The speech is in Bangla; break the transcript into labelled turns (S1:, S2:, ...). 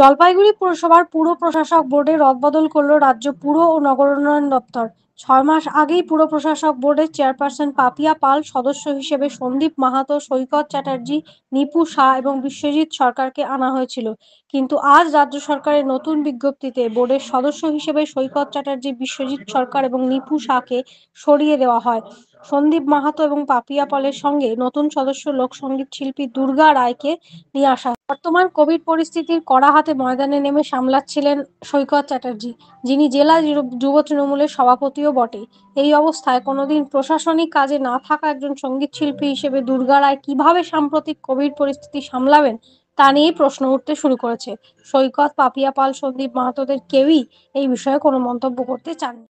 S1: জলপাইগুড়ি পুরসভার পুর প্রশাসক বোর্ডে রদবদল করল রাজ্য পুর ও নগর উন্নয়ন দপ্তর ছয় মাস আগেই পুর প্রশাসক বোর্ডের চেয়ারপারসন পাপিয়া পাল সদস্য হিসেবে সন্দীপ মাহাতো সৈকত চ্যাটার্জি নিপু শাহ এবং বিশ্বজিৎ সরকারকে আনা হয়েছিল কিন্তু আজ রাজ্য সরকারের নতুন বিজ্ঞপ্তিতে বোর্ডের সদস্য হিসেবে সৈকত চ্যাটার্জি বিশ্বজিৎ সরকার এবং নিপু শাহকে সরিয়ে দেওয়া হয় সন্দীপ মাহাতো এবং পাপিয়া পালের সঙ্গে নতুন সদস্য লোকসঙ্গীত শিল্পী দুর্গা রায়কে নিয়ে আসা বর্তমান কোভিড পরিস্থিতির কড়া হাতে ময়দানে নেমে সামলাচ্ছিলেন সৈকত চ্যাটার্জি যিনি জেলা যুব তৃণমূলের সভাপতিও বটে এই অবস্থায় কোনোদিন প্রশাসনিক কাজে না থাকা একজন সঙ্গীত শিল্পী হিসেবে দুর্গা রায় কিভাবে সাম্প্রতিক কোভিড পরিস্থিতি সামলাবেন তা নিয়েই প্রশ্ন উঠতে শুরু করেছে সৈকত পাপিয়া পাল সন্দীপ মাহাতোদের কেউই এই বিষয়ে কোনো মন্তব্য করতে চাননি